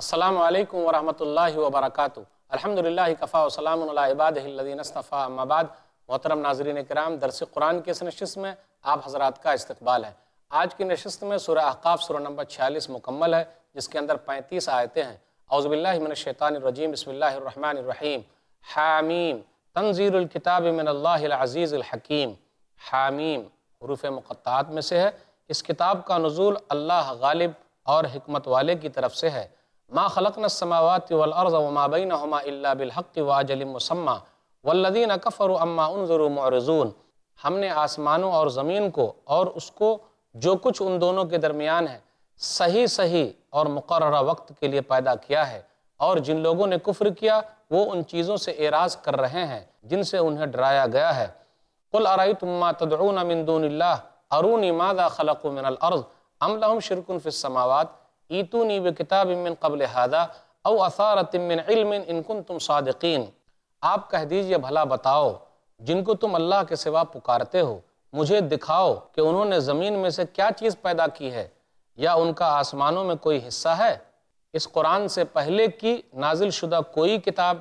السلام علیکم ورحمۃ اللہ وبرکاتہ الحمد للہ کفاءٰ الہ اما بعد محترم ناظرین کرام درس قرآن کی اس نشست میں آپ حضرات کا استقبال ہے آج کی نشست میں سورہ احقاف سورہ نمبر چھیالیس مکمل ہے جس کے اندر پینتیس آیتیں ہیں باللہ من الشیطان الرجیم بسم اللہ الرحمن الرحیم حامیم تنظیر الکتاب من اللہ العزیز الحکیم حامیم حروف مقطعات میں سے ہے اس کتاب کا نزول اللہ غالب اور حکمت والے کی طرف سے ہے واجل مسمى سماوات کفروا اما انذروا معرضون ہم نے آسمانوں اور زمین کو اور اس کو جو کچھ ان دونوں کے درمیان ہے صحیح صحیح اور مقررہ وقت کے لیے پیدا کیا ہے اور جن لوگوں نے کفر کیا وہ ان چیزوں سے اعراض کر رہے ہیں جن سے انہیں ڈرایا گیا ہے تدعون من دون اللہ ماذا خلقوا من الارض ام العرض شرکن فی السماوات ایتونی بکتاب من قبل حاضہ او اثارت من علم انکن تم صادقین آپ کہہ دیجئے بھلا بتاؤ جن کو تم اللہ کے سوا پکارتے ہو مجھے دکھاؤ کہ انہوں نے زمین میں سے کیا چیز پیدا کی ہے یا ان کا آسمانوں میں کوئی حصہ ہے اس قرآن سے پہلے کی نازل شدہ کوئی کتاب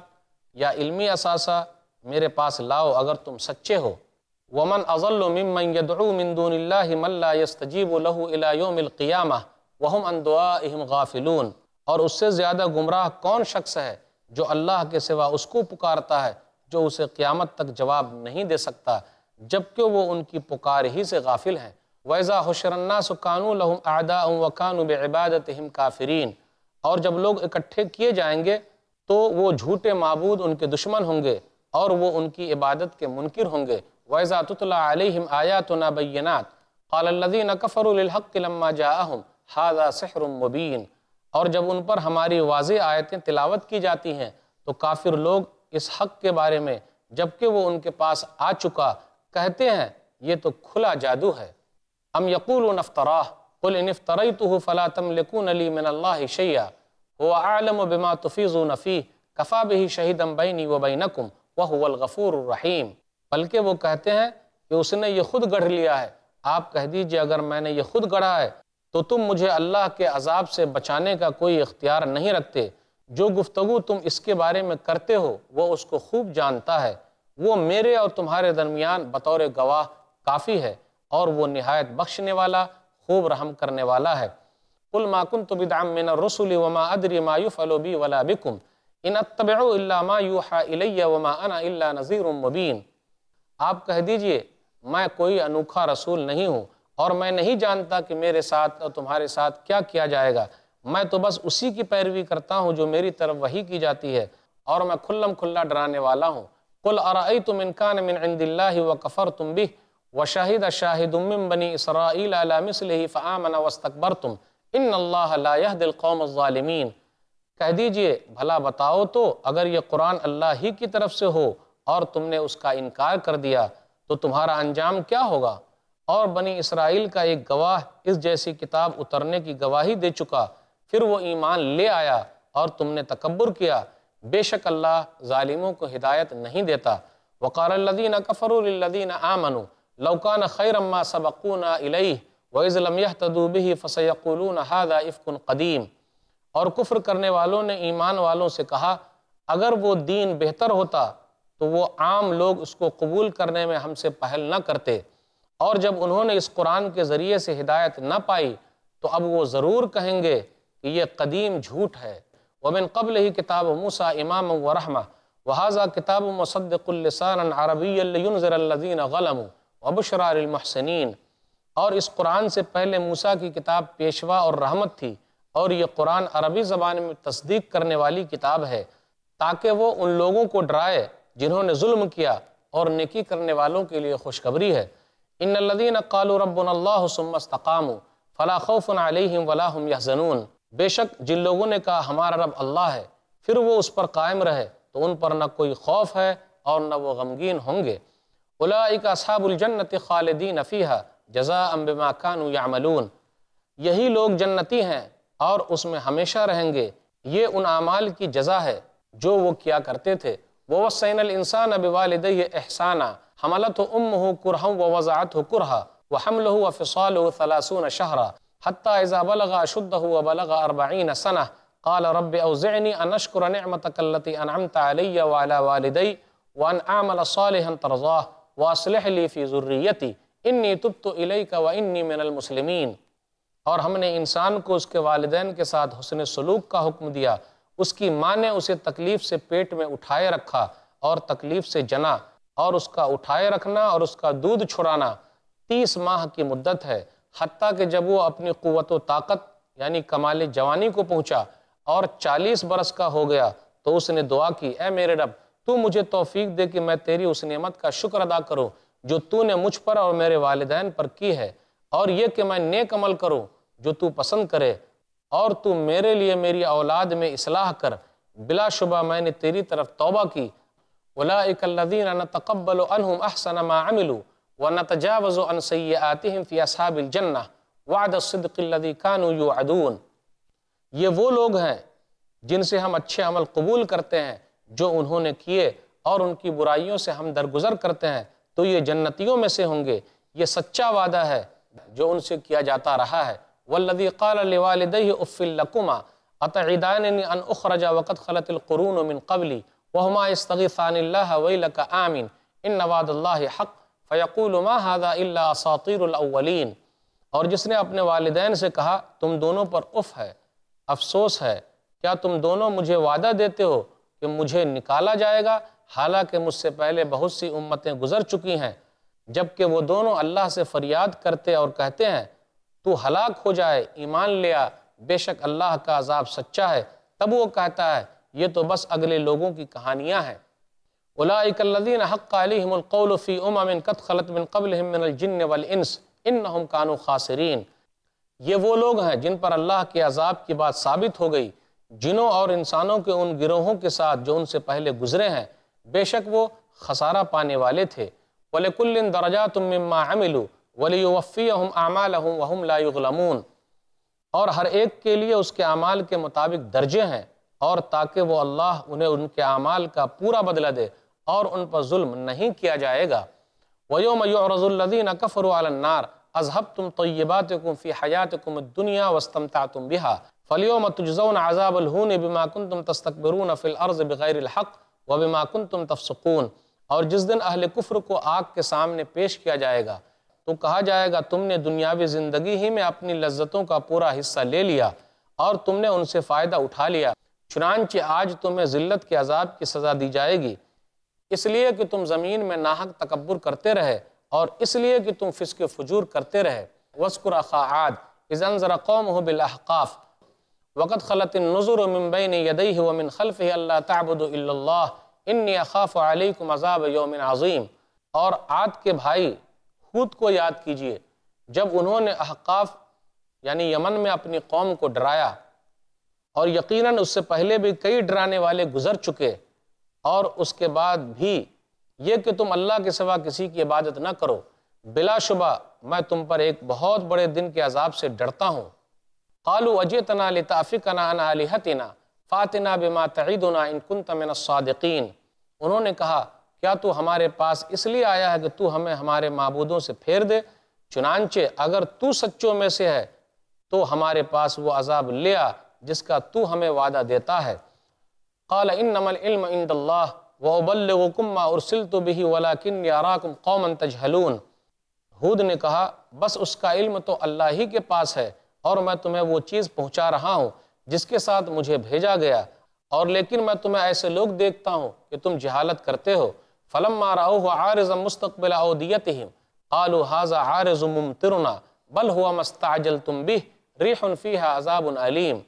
یا علمی اثاثہ میرے پاس لاؤ اگر تم سچے ہو و من يَسْتَجِيبُ لَهُ یستیب يَوْمِ الْقِيَامَةِ وہم اندعا اہم غافلون اور اس سے زیادہ گمراہ کون شخص ہے جو اللہ کے سوا اس کو پکارتا ہے جو اسے قیامت تک جواب نہیں دے سکتا جبکہ وہ ان کی پکار ہی سے غافل ہیں ویزا حشرہ لَهُمْ أَعْدَاءٌ ببادت بِعِبَادَتِهِمْ کافرین اور جب لوگ اکٹھے کیے جائیں گے تو وہ جھوٹے معبود ان کے دشمن ہوں گے اور وہ ان کی عبادت کے منکر ہوں گے ویزا تلم عَلَيْهِمْ تو نابینات قَالَ الَّذِينَ كَفَرُوا لِلْحَقِّ لَمَّا جَاءَهُمْ ہاذا سحر مبین اور جب ان پر ہماری واضح آیتیں تلاوت کی جاتی ہیں تو کافر لوگ اس حق کے بارے میں جبکہ وہ ان کے پاس آ چکا کہتے ہیں یہ تو کھلا جادو ہے ام یقول قل ان فلا تملکون بما تفیظ و نفی کفا بہی شہید ام بہ نی و بہ نکم و الغفور الرحیم بلکہ وہ کہتے ہیں کہ اس نے یہ خود گڑھ لیا ہے آپ کہہ دیجئے اگر میں نے یہ خود گڑھا ہے تو تم مجھے اللہ کے عذاب سے بچانے کا کوئی اختیار نہیں رکھتے جو گفتگو تم اس کے بارے میں کرتے ہو وہ اس کو خوب جانتا ہے وہ میرے اور تمہارے درمیان بطور گواہ کافی ہے اور وہ نہایت بخشنے والا خوب رحم کرنے والا ہے أَنَا إِلَّا نذیر مُبِينٌ آپ کہہ دیجئے میں کوئی انوکھا رسول نہیں ہوں اور میں نہیں جانتا کہ میرے ساتھ اور تمہارے ساتھ کیا کیا جائے گا میں تو بس اسی کی پیروی کرتا ہوں جو میری طرف وہی کی جاتی ہے اور میں کھلم کھلا ڈرانے والا ہوں کل ار تم انکان تم لا دل القوم الظالمین کہہ دیجئے بھلا بتاؤ تو اگر یہ قرآن اللہ ہی کی طرف سے ہو اور تم نے اس کا انکار کر دیا تو تمہارا انجام کیا ہوگا اور بنی اسرائیل کا ایک گواہ اس جیسی کتاب اترنے کی گواہی دے چکا پھر وہ ایمان لے آیا اور تم نے تکبر کیا بے شک اللہ ظالموں کو ہدایت نہیں دیتا آمَنُوا لَوْ كَانَ خَيْرًا عامن سَبَقُونَا إِلَيْهِ وَإِذْ لَمْ يَحْتَدُوا بِهِ فَسَيَقُولُونَ هَذَا افقن قَدِيمٌ اور کفر کرنے والوں نے ایمان والوں سے کہا اگر وہ دین بہتر ہوتا تو وہ عام لوگ اس کو قبول کرنے میں ہم سے پہل نہ کرتے اور جب انہوں نے اس قرآن کے ذریعے سے ہدایت نہ پائی تو اب وہ ضرور کہیں گے کہ یہ قدیم جھوٹ ہے قَبْلِهِ قبل ہی کتاب وَرَحْمَةً امام و رحمہ وہاذا کتاب مصدق الَّذِينَ عربی وبشر المحسن اور اس قرآن سے پہلے موسیٰ کی کتاب پیشوا اور رحمت تھی اور یہ قرآن عربی زبان میں تصدیق کرنے والی کتاب ہے تاکہ وہ ان لوگوں کو ڈرائے جنہوں نے ظلم کیا اور نیکی کرنے والوں کے لیے خوشخبری ہے ان الذين قالوا ربنا الله ثم استقاموا فلا خوف عليهم ولا هم يحزنون بے شک جن لوگوں نے کہا ہمارا رب اللہ ہے پھر وہ اس پر قائم رہے تو ان پر نہ کوئی خوف ہے اور نہ وہ غمگین ہوں گے اولئک اصحاب الجنت خالدین فیہا جزاء بما کانوا یعملون یہی لوگ جنتی ہیں اور اس میں ہمیشہ رہیں گے یہ ان اعمال کی جزا ہے جو وہ کیا کرتے تھے وہ وسین السان اب والد احسانہ حملت امه کرہا و وضعته کرہا وحمله وفصاله ثلاثون شہرا حتی اذا بلغ شده و بلغ اربعین سنہ قال رب اوزعنی ان اشکر نعمتک اللتی انعمت علی و علی والدی و ان اعمل صالحا ترضاه و اصلح لی فی ذریتی انی تبت الیک و انی من المسلمین اور ہم نے انسان کو اس کے والدین کے ساتھ حسن سلوک کا حکم دیا اس کی ماں نے اسے تکلیف سے پیٹ میں اٹھائے رکھا اور تکلیف سے جنا اور اس کا اٹھائے رکھنا اور اس کا دودھ چھڑانا تیس ماہ کی مدت ہے حتیٰ کہ جب وہ اپنی قوت و طاقت یعنی کمال جوانی کو پہنچا اور چالیس برس کا ہو گیا تو اس نے دعا کی اے میرے رب تو مجھے توفیق دے کہ میں تیری اس نعمت کا شکر ادا کروں جو تو نے مجھ پر اور میرے والدین پر کی ہے اور یہ کہ میں نیک عمل کروں جو تو پسند کرے اور تو میرے لیے میری اولاد میں اصلاح کر بلا شبہ میں نے تیری طرف توبہ کی اولئک الذین نتقبل عنہم احسن ما عملوا ونتجاوز عن سیئاتہم فی اصحاب الجنہ وعد الصدق الذی کانوا یوعدون یہ وہ لوگ ہیں جن سے ہم اچھے عمل قبول کرتے ہیں جو انہوں نے کیے اور ان کی برائیوں سے ہم درگزر کرتے ہیں تو یہ جنتیوں میں سے ہوں گے یہ سچا وعدہ ہے جو ان سے کیا جاتا رہا ہے والذی قال لوالدیہ افل لکما اتعداننی ان اخرج وقت خلت القرون من قبلی وہماستغی اِنَّ اللہ اللَّهِ حَقْ فَيَقُولُ حق هَذَا إِلَّا ہزا الْأَوَّلِينَ اور جس نے اپنے والدین سے کہا تم دونوں پر اف ہے افسوس ہے کیا تم دونوں مجھے وعدہ دیتے ہو کہ مجھے نکالا جائے گا حالانکہ مجھ سے پہلے بہت سی امتیں گزر چکی ہیں جبکہ وہ دونوں اللہ سے فریاد کرتے اور کہتے ہیں تو ہلاک ہو جائے ایمان لیا بے شک اللہ کا عذاب سچا ہے تب وہ کہتا ہے یہ تو بس اگلے لوگوں کی کہانیاں ہیں اولائک الذین حق علیہم القول فی قد خلت من قبلہم من الجن والانس انہم کانو خاسرین یہ وہ لوگ ہیں جن پر اللہ کے عذاب کی بات ثابت ہو گئی جنوں اور انسانوں کے ان گروہوں کے ساتھ جو ان سے پہلے گزرے ہیں بے شک وہ خسارہ پانے والے تھے مِّمَّا عَمِلُوا وَلِيُوَفِّيَهُمْ أَعْمَالَهُمْ وَهُمْ لَا يُغْلَمُونَ اور ہر ایک کے لیے اس کے اعمال کے مطابق درجے ہیں اور تاکہ وہ اللہ انہیں ان کے اعمال کا پورا بدلہ دے اور ان پر ظلم نہیں کیا جائے گا وَيَوْمَ يُعْرَضُ الَّذِينَ كَفَرُوا عَلَى النَّارِ أَذْهَبْتُمْ طَيِّبَاتِكُمْ فِي حَيَاتِكُمْ الدُّنْيَا وَاسْتَمْتَعْتُمْ بِهَا فَالْيَوْمَ تُجْزَوْنَ عَذَابَ الْهُونِ بِمَا كُنْتُمْ تَسْتَكْبِرُونَ فِي الْأَرْضِ بِغَيْرِ الْحَقِّ وَبِمَا كُنْتُمْ تَفْسُقُونَ اور جس دن اہل کفر کو آگ کے سامنے پیش کیا جائے گا تو کہا جائے گا تم نے دنیاوی زندگی ہی میں اپنی لذتوں کا پورا حصہ لے لیا اور تم نے ان سے فائدہ اٹھا لیا چنانچہ آج تمہیں ذلت کے عذاب کی سزا دی جائے گی اس لیے کہ تم زمین میں ناحق تکبر کرتے رہے اور اس لیے کہ تم فسق فجور کرتے رہے وسکر اقاطر قوم ہو بالاحقاف وقت خلط نظر و ممبن یدعی ومن خلف اللہ تعبد اللہ ان اخاف علیکم عذاب یوم عظیم اور عاد کے بھائی خود کو یاد کیجئے جب انہوں نے احقاف یعنی یمن میں اپنی قوم کو ڈرایا اور یقیناً اس سے پہلے بھی کئی ڈرانے والے گزر چکے اور اس کے بعد بھی یہ کہ تم اللہ کے سوا کسی کی عبادت نہ کرو بلا شبہ میں تم پر ایک بہت بڑے دن کے عذاب سے ڈرتا ہوں قالو اجیتنا لتافقنا عن تافقنہ فاتنا بما تعیدنا ان کنت من الصادقین انہوں نے کہا کیا تو ہمارے پاس اس لیے آیا ہے کہ تو ہمیں ہمارے معبودوں سے پھیر دے چنانچہ اگر تو سچوں میں سے ہے تو ہمارے پاس وہ عذاب لیا جس کا تو ہمیں وعدہ دیتا ہے قال انما العلم عند اللہ وَأُبَلِّغُكُمْ مَا أُرْسِلْتُ بِهِ وَلَكِنِّي أَرَاكُمْ قَوْمًا تَجْهَلُونَ ہود نے کہا بس اس کا علم تو اللہ ہی کے پاس ہے اور میں تمہیں وہ چیز پہنچا رہا ہوں جس کے ساتھ مجھے بھیجا گیا اور لیکن میں تمہیں ایسے لوگ دیکھتا ہوں کہ تم جہالت کرتے ہو فَلَمَّا رَأَوْهُ عَارِزًا مُسْتَقْبِلَ عَوْدِيَتِهِمْ قَالُوا هَذَا عَارِزٌ مُمْتِرُنَا بَلْ هُوَ مَسْتَعْجَلْتُمْ بِهِ رِيحٌ فِيهَا عَذَابٌ عَلِيمٌ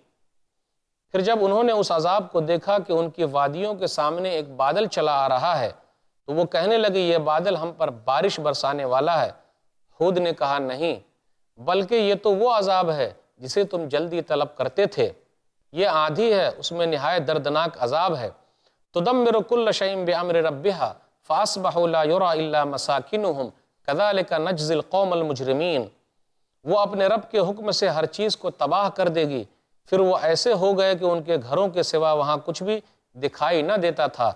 پھر جب انہوں نے اس عذاب کو دیکھا کہ ان کی وادیوں کے سامنے ایک بادل چلا آ رہا ہے تو وہ کہنے لگے یہ بادل ہم پر بارش برسانے والا ہے حود نے کہا نہیں بلکہ یہ تو وہ عذاب ہے جسے تم جلدی طلب کرتے تھے یہ آندھی ہے اس میں نہایت دردناک عذاب ہے تدمر کل شعیم بعمر ربها فاصبحوا لا اللہ الا اللہ کذلک نجزی القوم المجرمین وہ اپنے رب کے حکم سے ہر چیز کو تباہ کر دے گی پھر وہ ایسے ہو گئے کہ ان کے گھروں کے سوا وہاں کچھ بھی دکھائی نہ دیتا تھا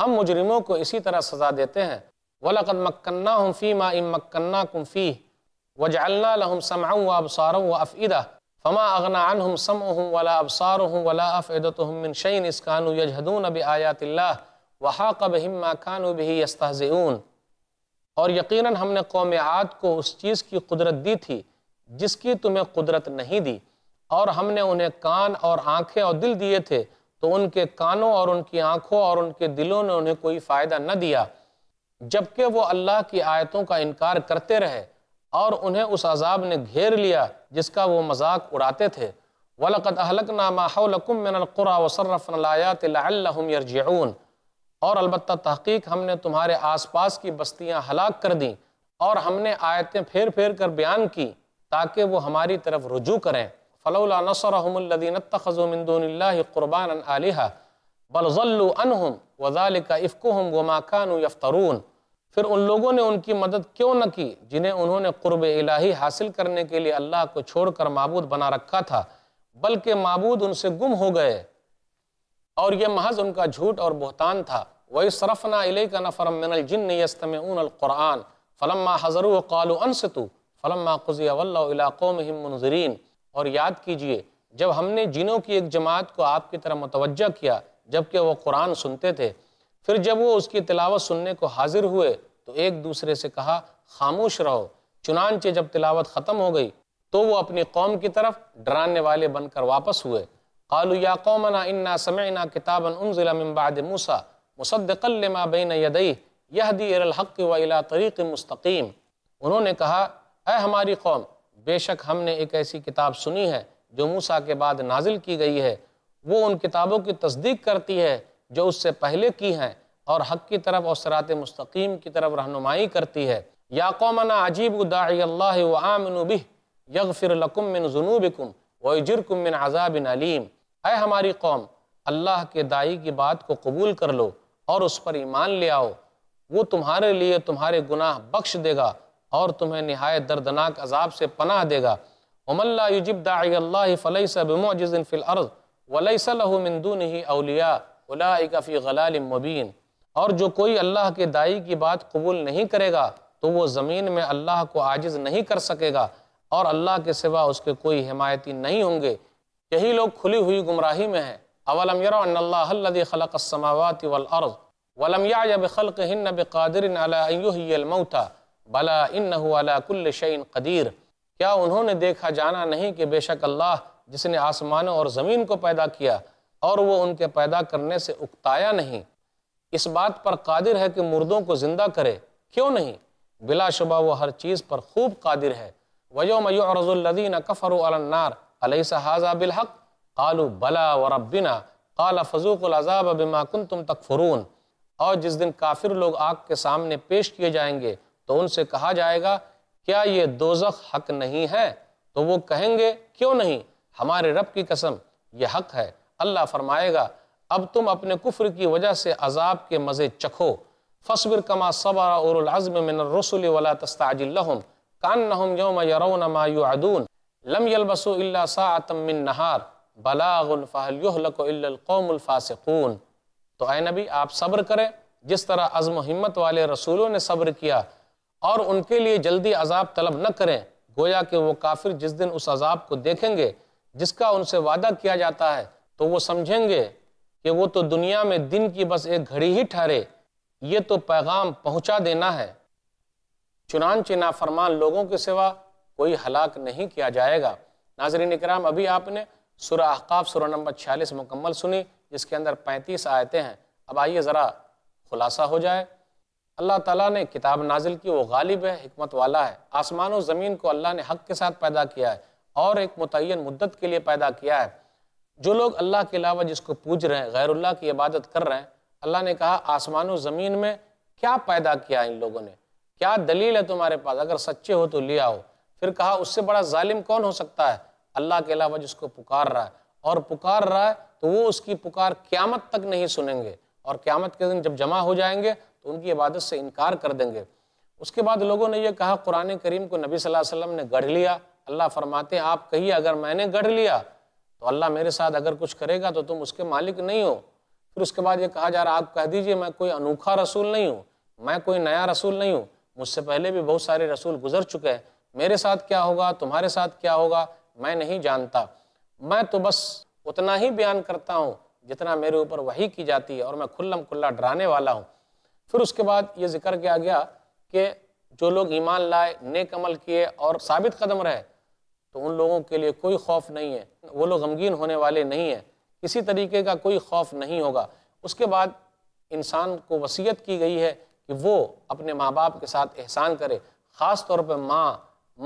ہم مجرموں کو اسی طرح سزا دیتے ہیں وَلَقَدْ مَكَّنَّاهُمْ فِي مَا اِمْ مَكَّنَّاكُمْ فِيهِ وَجَعَلْنَا لَهُمْ سَمْعًا وَأَبْصَارًا وَأَفْئِدَةً فَمَا أَغْنَا عَنْهُمْ سَمْعُهُمْ وَلَا أَبْصَارُهُمْ وَلَا أَفْئِدَتُهُمْ مِنْ شَيْنِ اس کانو يَجْهَدُونَ بِآیَاتِ اللَّهِ وَحَاقَ بِهِمْ مَا كَانُوا بِهِ يَسْتَحْزِئُونَ اور یقیناً ہم نے قومِ عاد کو اس چیز کی قدرت دی تھی جس کی تمہیں قدرت نہیں دی اور ہم نے انہیں کان اور آنکھیں اور دل دیے تھے تو ان کے کانوں اور ان کی آنکھوں اور ان کے دلوں نے انہیں کوئی فائدہ نہ دیا جبکہ وہ اللہ کی آیتوں کا انکار کرتے رہے اور انہیں اس عذاب نے گھیر لیا جس کا وہ مذاق اڑاتے تھے وَلَقَدْ مَا حَوْلَكُمْ مِنَ الْقُرَى وَصَرَّفْنَا الْآيَاتِ لَعَلَّهُمْ يَرْجِعُونَ اور البتہ تحقیق ہم نے تمہارے آس پاس کی بستیاں ہلاک کر دیں اور ہم نے آیتیں پھیر پھیر کر بیان کی تاکہ وہ ہماری طرف رجوع کریں فلولا پھر ان لوگوں نے ان کی مدد کیوں نہ کی جنہیں انہوں نے قرب الہی حاصل کرنے کے لیے اللہ کو چھوڑ کر معبود بنا رکھا تھا بلکہ معبود ان سے گم ہو گئے اور یہ محض ان کا جھوٹ اور بہتان تھا الْقُرْآنَ فَلَمَّا کا قَالُوا جن فَلَمَّا قُضِيَ وَلَّوْا إِلَىٰ قَوْمِهِمْ ولاقوم اور یاد کیجئے جب ہم نے جنوں کی ایک جماعت کو آپ کی طرح متوجہ کیا جبکہ وہ قرآن سنتے تھے پھر جب وہ اس کی تلاوت سننے کو حاضر ہوئے تو ایک دوسرے سے کہا خاموش رہو چنانچہ جب تلاوت ختم ہو گئی تو وہ اپنی قوم کی طرف ڈرانے والے بن کر واپس ہوئے قَالُوا يَا قَوْمَنَا انا سمعے كِتَابًا کتاب مِن بَعْدِ مُوسَى مُصَدِّقًا لِمَا بَيْنَ يَدَيْهِ یدئی یہ دیق و الا تریق مستقیم انہوں نے کہا اے ہماری قوم بے شک ہم نے ایک ایسی کتاب سنی ہے جو موسیٰ کے بعد نازل کی گئی ہے وہ ان کتابوں کی تصدیق کرتی ہے جو اس سے پہلے کی ہیں اور حق کی طرف اور سرات مستقیم کی طرف رہنمائی کرتی ہے یا قومنا عجیب داعی اللہ و آمنو بہ یغفر لکم من ذنوبکم و من عذاب علیم اے ہماری قوم اللہ کے دائی کی بات کو قبول کر لو اور اس پر ایمان لے آؤ وہ تمہارے لیے تمہارے گناہ بخش دے گا اور تمہیں نہایت دردناک عذاب سے پناہ دے گا وَمَنْ لَا يُجِبْ دَعِيَ اللَّهِ فَلَيْسَ بِمُعْجِزٍ فِي الْأَرْضِ وَلَيْسَ لَهُ مِن دُونِهِ أَوْلِيَا أُولَائِكَ فِي غَلَالٍ مُبِينٍ اور جو کوئی اللہ کے دائی کی بات قبول نہیں کرے گا تو وہ زمین میں اللہ کو عاجز نہیں کر سکے گا اور اللہ کے سوا اس کے کوئی حمایتی نہیں ہوں گے یہی لوگ کھلی ہوئی گمراہی میں ہیں اَوَلَمْ يَرَوَنَّ اللَّهَ الَّذِي خَلَقَ السَّمَاوَاتِ وَالْأَرْضِ وَلَمْ يَعْيَ بِخَلْقِهِنَّ بِقَادِرٍ عَلَىٰ أَيُّهِيَ الْمَوْتَى بلا انہو علا کل شعین قدیر کیا انہوں نے دیکھا جانا نہیں کہ بے شک اللہ جس نے آسمانوں اور زمین کو پیدا کیا اور وہ ان کے پیدا کرنے سے اکتایا نہیں اس بات پر قادر ہے کہ مردوں کو زندہ کرے کیوں نہیں بلا شبہ وہ ہر چیز پر خوب قادر ہے يُعْرَضُ الَّذِينَ كَفَرُوا عَلَى النَّارِ بلحق هَذَا بلا قَالُوا بَلَا وَرَبِّنَا قَالَ با الْعَذَابَ بِمَا كُنْتُمْ تَكْفُرُونَ اور جس دن کافر لوگ آگ کے سامنے پیش کیے جائیں گے تو ان سے کہا جائے گا کیا یہ دوزخ حق نہیں ہے تو وہ کہیں گے کیوں نہیں ہمارے رب کی قسم یہ حق ہے اللہ فرمائے گا اب تم اپنے کفر کی وجہ سے عذاب کے مزے چکھو فَصْبِرْ كَمَا صَبَرَ أُولُ الْعَزْمِ مِنَ الرَّسُلِ وَلَا تَسْتَعْجِلْ لَهُمْ كَأَنَّهُمْ يَوْمَ يَرَوْنَ مَا يُعَدُونَ لَمْ يَلْبَسُوا إِلَّا سَاعَةً مِّن نَهَارِ بَلَاغٌ فَهَلْ يُحْلَكُ إِلَّا الْقَوْمُ الْفَاسِقُونَ تو اے نبی آپ صبر کریں جس طرح عزم و حمد والے رسولوں نے صبر کیا اور ان کے لیے جلدی عذاب طلب نہ کریں گویا کہ وہ کافر جس دن اس عذاب کو دیکھیں گے جس کا ان سے وعدہ کیا جاتا ہے تو وہ سمجھیں گے کہ وہ تو دنیا میں دن کی بس ایک گھڑی ہی ٹھہرے یہ تو پیغام پہنچا دینا ہے چنانچہ نافرمان لوگوں کے سوا کوئی ہلاک نہیں کیا جائے گا ناظرین اکرام ابھی آپ نے سورہ احقاف سورہ نمبر 46 مکمل سنی جس کے اندر پینتیس آیتیں ہیں اب آئیے ذرا خلاصہ ہو جائے اللہ تعالیٰ نے کتاب نازل کی وہ غالب ہے حکمت والا ہے آسمان و زمین کو اللہ نے حق کے ساتھ پیدا کیا ہے اور ایک متعین مدت کے لیے پیدا کیا ہے جو لوگ اللہ کے علاوہ جس کو پوج رہے ہیں غیر اللہ کی عبادت کر رہے ہیں اللہ نے کہا آسمان و زمین میں کیا پیدا کیا ان لوگوں نے کیا دلیل ہے تمہارے پاس اگر سچے ہو تو لیا ہو پھر کہا اس سے بڑا ظالم کون ہو سکتا ہے اللہ کے علاوہ جس کو پکار رہا ہے اور پکار رہا ہے تو وہ اس کی پکار قیامت تک نہیں سنیں گے اور قیامت کے دن جب جمع ہو جائیں گے تو ان کی عبادت سے انکار کر دیں گے اس کے بعد لوگوں نے یہ کہا قرآن کریم کو نبی صلی اللہ علیہ وسلم نے گڑھ لیا اللہ فرماتے ہیں آپ کہیے اگر میں نے گڑھ لیا تو اللہ میرے ساتھ اگر کچھ کرے گا تو تم اس کے مالک نہیں ہو پھر اس کے بعد یہ کہا جا رہا آپ کہہ دیجئے میں کوئی انوکھا رسول نہیں ہوں میں کوئی نیا رسول نہیں ہوں مجھ سے پہلے بھی بہت سارے رسول گزر چکے ہیں میرے ساتھ کیا ہوگا تمہارے ساتھ کیا ہوگا میں نہیں جانتا میں تو بس اتنا ہی بیان کرتا ہوں جتنا میرے اوپر وہی کی جاتی ہے اور میں کھلم کھلا ڈرانے والا ہوں پھر اس کے بعد یہ ذکر کیا گیا کہ جو لوگ ایمان لائے نیک عمل کیے اور ثابت قدم رہے تو ان لوگوں کے لیے کوئی خوف نہیں ہے وہ لوگ غمگین ہونے والے نہیں ہیں کسی طریقے کا کوئی خوف نہیں ہوگا اس کے بعد انسان کو وصیت کی گئی ہے کہ وہ اپنے ماں باپ کے ساتھ احسان کرے خاص طور پہ ماں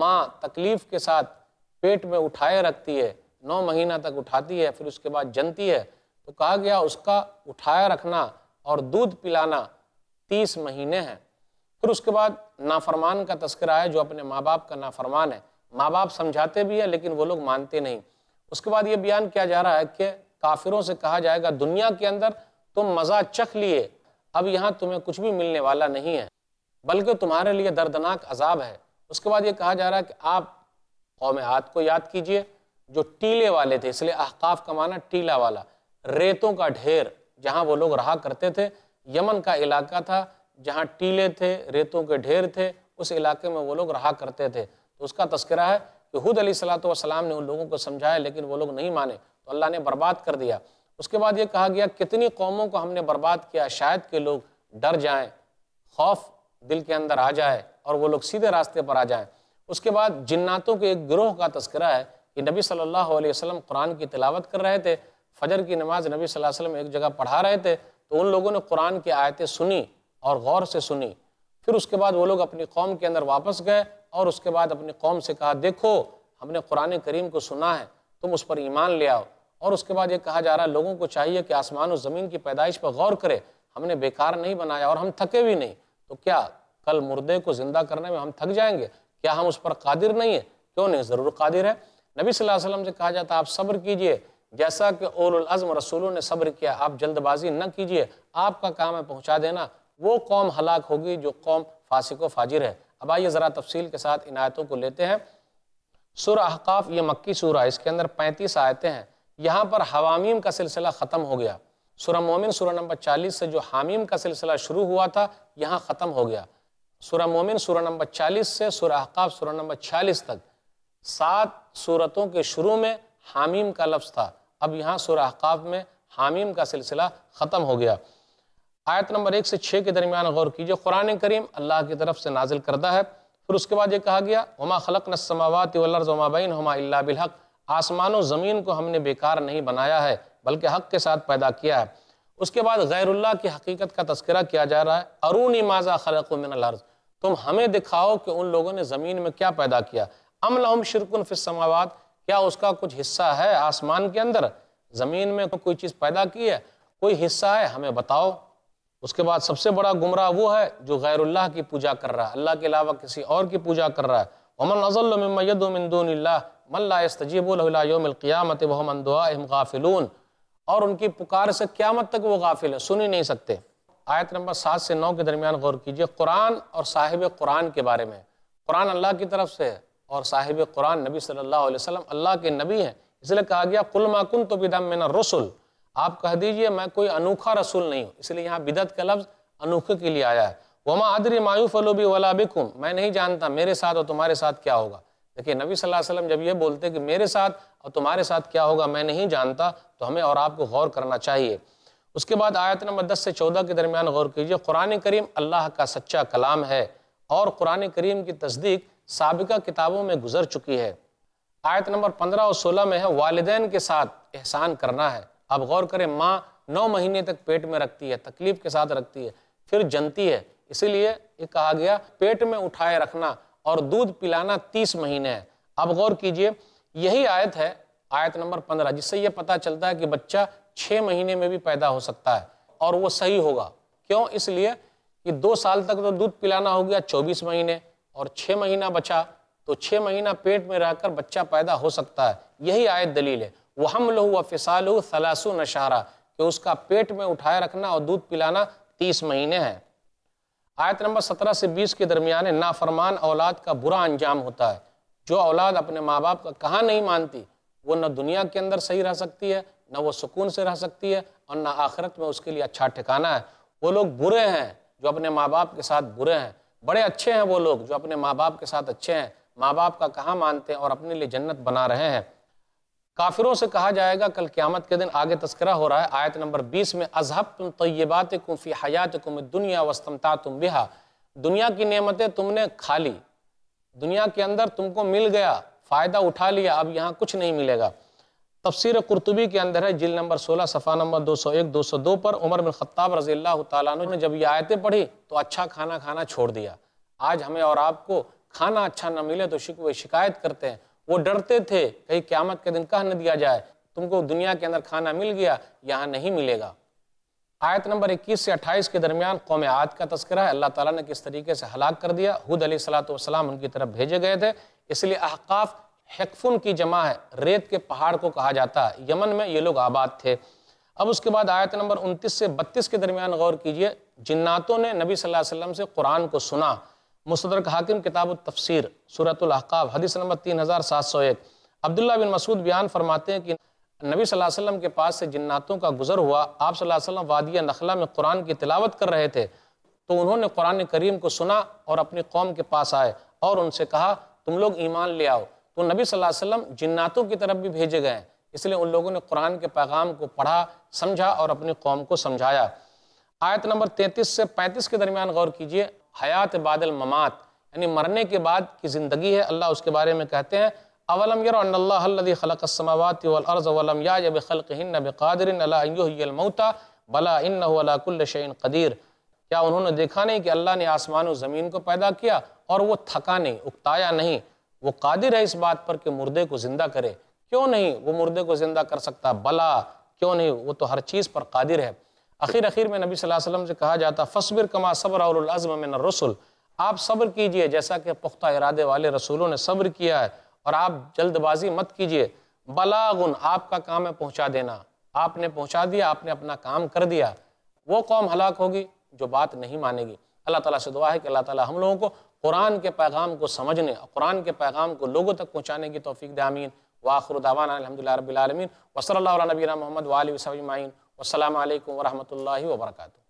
ماں تکلیف کے ساتھ پیٹ میں اٹھائے رکھتی ہے نو مہینہ تک اٹھاتی ہے پھر اس کے بعد جنتی ہے تو کہا گیا اس کا اٹھایا رکھنا اور دودھ پلانا تیس مہینے ہیں پھر اس کے بعد نافرمان کا تذکرہ ہے جو اپنے ماں باپ کا نافرمان ہے ماں باپ سمجھاتے بھی ہیں لیکن وہ لوگ مانتے نہیں اس کے بعد یہ بیان کیا جا رہا ہے کہ کافروں سے کہا جائے گا دنیا کے اندر تم مزہ چکھ لیے اب یہاں تمہیں کچھ بھی ملنے والا نہیں ہے بلکہ تمہارے لیے دردناک عذاب ہے اس کے بعد یہ کہا جا رہا ہے کہ آپ قوم ہاتھ کو یاد کیجئے جو ٹیلے والے تھے اس لیے احقاف کا معنی ٹیلا والا ریتوں کا ڈھیر جہاں وہ لوگ رہا کرتے تھے یمن کا علاقہ تھا جہاں ٹیلے تھے ریتوں کے ڈھیر تھے اس علاقے میں وہ لوگ رہا کرتے تھے تو اس کا تذکرہ ہے کہ حود علیہ السلام والسلام نے ان لوگوں کو سمجھایا لیکن وہ لوگ نہیں مانے تو اللہ نے برباد کر دیا اس کے بعد یہ کہا گیا کتنی قوموں کو ہم نے برباد کیا شاید کہ لوگ ڈر جائیں خوف دل کے اندر آ جائے اور وہ لوگ سیدھے راستے پر آ جائیں اس کے بعد جناتوں کے ایک گروہ کا تذکرہ ہے کہ نبی صلی اللہ علیہ وسلم قرآن کی تلاوت کر رہے تھے فجر کی نماز نبی صلی اللہ علیہ وسلم ایک جگہ پڑھا رہے تھے تو ان لوگوں نے قرآن کی آیتیں سنی اور غور سے سنی پھر اس کے بعد وہ لوگ اپنی قوم کے اندر واپس گئے اور اس کے بعد اپنی قوم سے کہا دیکھو ہم نے قرآن کریم کو سنا ہے تم اس پر ایمان لے آؤ اور اس کے بعد یہ کہا جا رہا ہے لوگوں کو چاہیے کہ آسمان و زمین کی پیدائش پر غور کرے ہم نے بیکار نہیں بنایا اور ہم تھکے بھی نہیں تو کیا کل مردے کو زندہ کرنے میں ہم تھک جائیں گے کیا ہم اس پر قادر نہیں ہیں کیوں نہیں ضرور قادر ہے نبی صلی اللہ علیہ وسلم سے کہا جاتا ہے آپ صبر کیجئے جیسا کہ اول العظم رسولوں نے صبر کیا آپ جلد بازی نہ کیجئے آپ کا کام ہے پہنچا دینا وہ قوم ہلاک ہوگی جو قوم فاسق و فاجر ہے اب آئیے ذرا تفصیل کے ساتھ ان آیتوں کو لیتے ہیں سورہ احقاف یہ مکی سورہ اس کے اندر پینتیس آیتیں ہیں یہاں پر حوامیم کا سلسلہ ختم ہو گیا سورہ مومن سورہ نمبر چالیس سے جو حامیم کا سلسلہ شروع ہوا تھا یہاں ختم ہو گیا سورہ مومن سورہ نمبر چالیس سے سورہ احقاف سورہ نمبر چالیس تک سات صورتوں کے شروع میں حامیم کا لفظ تھا اب یہاں سورہ احقاف میں حامیم کا سلسلہ ختم ہو گیا آیت نمبر ایک سے چھ کے درمیان غور کیجئے قرآن کریم اللہ کی طرف سے نازل کردہ ہے پھر اس کے بعد یہ کہا گیا وَمَا بَيْنْهُمَا إِلَّا وادحق آسمان و زمین کو ہم نے بیکار نہیں بنایا ہے بلکہ حق کے ساتھ پیدا کیا ہے اس کے بعد غیر اللہ کی حقیقت کا تذکرہ کیا جا رہا ہے مَازَا خَلَقُ خلق الْأَرْضِ تم ہمیں دکھاؤ کہ ان لوگوں نے زمین میں کیا پیدا کیا لَهُمْ شرک فِي آباد کیا اس کا کچھ حصہ ہے آسمان کے اندر زمین میں کوئی چیز پیدا کی ہے کوئی حصہ ہے ہمیں بتاؤ اس کے بعد سب سے بڑا گمراہ وہ ہے جو غیر اللہ کی پوجا کر رہا ہے اللہ کے علاوہ کسی اور کی پوجا کر رہا ہے ممن نظلون اللہ ملاجیب غَافِلُونَ اور ان کی پکار سے قیامت تک وہ غافل ہیں سن ہی نہیں سکتے آیت نمبر سات سے نو کے درمیان غور کیجئے قرآن اور صاحب قرآن کے بارے میں قرآن اللہ کی طرف سے ہے اور صاحب قرآن نبی صلی اللہ علیہ وسلم اللہ کے نبی ہیں اس لیے کہا گیا مَا تو بِدَمْ میں رسول آپ کہہ دیجئے میں کوئی انوکھا رسول نہیں ہوں اس لیے یہاں بدعت کا لفظ انوکھے کے لیے آیا ہے وَلَا بِكُمْ میں نہیں جانتا میرے ساتھ اور تمہارے ساتھ کیا ہوگا دیکھیے نبی صلی اللہ علیہ وسلم جب یہ بولتے کہ میرے ساتھ اور تمہارے ساتھ کیا ہوگا میں نہیں جانتا تو ہمیں اور آپ کو غور کرنا چاہیے اس کے بعد آیت نمبر دس سے چودہ کے درمیان غور کیجئے قرآن کریم اللہ کا سچا کلام ہے اور قرآن کریم کی تصدیق سابقہ کتابوں میں گزر چکی ہے آیت نمبر پندرہ اور سولہ میں ہے والدین کے ساتھ احسان کرنا ہے اب غور کریں ماں نو مہینے تک پیٹ میں رکھتی ہے تکلیف کے ساتھ رکھتی ہے پھر جنتی ہے اسی لیے یہ کہا گیا پیٹ میں اٹھائے رکھنا اور دودھ پلانا تیس مہینے ہے اب غور کیجئے یہی آیت ہے آیت نمبر پندرہ جس سے یہ پتا چلتا ہے کہ بچہ چھ مہینے میں بھی پیدا ہو سکتا ہے اور وہ صحیح ہوگا کیوں اس لیے کہ دو سال تک تو دودھ پلانا ہو گیا چوبیس مہینے اور چھ مہینہ بچا تو چھ مہینہ پیٹ میں رہ کر بچہ پیدا ہو سکتا ہے یہی آیت دلیل ہے وہ حمل ثَلَاسُ فسال نشارہ کہ اس کا پیٹ میں اٹھائے رکھنا اور دودھ پلانا تیس مہینے ہیں آیت نمبر سترہ سے بیس کے درمیان نافرمان اولاد کا برا انجام ہوتا ہے جو اولاد اپنے ماں باپ کا کہاں نہیں مانتی وہ نہ دنیا کے اندر صحیح رہ سکتی ہے نہ وہ سکون سے رہ سکتی ہے اور نہ آخرت میں اس کے لیے اچھا ٹھکانا ہے وہ لوگ برے ہیں جو اپنے ماں باپ کے ساتھ برے ہیں بڑے اچھے ہیں وہ لوگ جو اپنے ماں باپ کے ساتھ اچھے ہیں ماں باپ کا کہاں مانتے ہیں اور اپنے لیے جنت بنا رہے ہیں کافروں سے کہا جائے گا کل قیامت کے دن آگے تذکرہ ہو رہا ہے آیت نمبر بیس میں اذہب تم طیبات کم حیات کم دنیا وسطمتا تم بہا دنیا کی نعمتیں تم نے کھالی دنیا کے اندر تم کو مل گیا فائدہ اٹھا لیا اب یہاں کچھ نہیں ملے گا تفسیر قرطبی کے اندر ہے جل نمبر سولہ صفحہ نمبر دو سو ایک دو سو دو پر عمر بن خطاب رضی اللہ تعالیٰ عنہ نے جب یہ آیتیں پڑھی تو اچھا کھانا کھانا چھوڑ دیا آج ہمیں اور آپ کو کھانا اچھا نہ ملے تو شکوے شکایت کرتے ہیں وہ ڈرتے تھے کہیں قیامت کے دن نہ دیا جائے تم کو دنیا کے اندر کھانا مل گیا یہاں نہیں ملے گا آیت نمبر اکیس سے اٹھائیس کے درمیان قوم آت کا تذکرہ ہے اللہ تعالیٰ نے کس طریقے سے ہلاک کر دیا حد علیہ السلام ان کی طرف بھیجے گئے تھے اس لیے احقاف حقفن کی جمع ہے ریت کے پہاڑ کو کہا جاتا ہے یمن میں یہ لوگ آباد تھے اب اس کے بعد آیت نمبر انتیس سے بتیس کے درمیان غور کیجئے جناتوں نے نبی صلی اللہ علیہ وسلم سے قرآن کو سنا مصدرک حاکم کتاب التفسیر سورة الاحقاب حدیث نمبر تین ہزار سات سو ایک عبداللہ بن مسعود بیان فرماتے ہیں کہ نبی صلی اللہ علیہ وسلم کے پاس سے جناتوں کا گزر ہوا آپ صلی اللہ علیہ وسلم وادی نخلا میں قرآن کی تلاوت کر رہے تھے تو انہوں نے قرآن کریم کو سنا اور اپنی قوم کے پاس آئے اور ان سے کہا تم لوگ ایمان لے آؤ تو نبی صلی اللہ علیہ وسلم جناتوں کی طرف بھی بھیجے گئے ہیں اس لیے ان لوگوں نے قرآن کے پیغام کو پڑھا سمجھا اور اپنی قوم کو سمجھایا آیت نمبر تینتیس سے پینتیس کے درمیان غور کیجئے حیات بعد الممات یعنی مرنے کے بعد کی زندگی ہے اللہ اس کے بارے میں کہتے ہیں کیا انہوں نے دیکھا نہیں کہ اللہ نے آسمان و زمین کو پیدا کیا اور وہ تھکا نہیں اکتایا نہیں وہ قادر ہے اس بات پر کہ مردے کو زندہ کرے کیوں نہیں وہ مردے کو زندہ کر سکتا بلا کیوں نہیں وہ تو ہر چیز پر قادر ہے اخیر اخیر میں نبی صلی اللہ علیہ وسلم سے کہا جاتا آپ صبر کیجئے جیسا کہ پختہ ارادے والے رسولوں نے صبر کیا ہے اور آپ جلد بازی مت کیجئے بلاغن آپ کا کام ہے پہنچا دینا آپ نے پہنچا دیا آپ نے اپنا کام کر دیا وہ قوم ہلاک ہوگی جو بات نہیں مانے گی اللہ تعالیٰ سے دعا ہے کہ اللہ تعالیٰ ہم لوگوں کو قرآن کے پیغام کو سمجھنے قرآن کے پیغام کو لوگوں تک پہنچانے کی توفیق دے آمین خردآبان دعوانا الحمدللہ رب العالمین وصلی اللہ علیہ نبینا محمد وآلہ والین وسلام علیکم ورحمۃ اللہ وبرکاتہ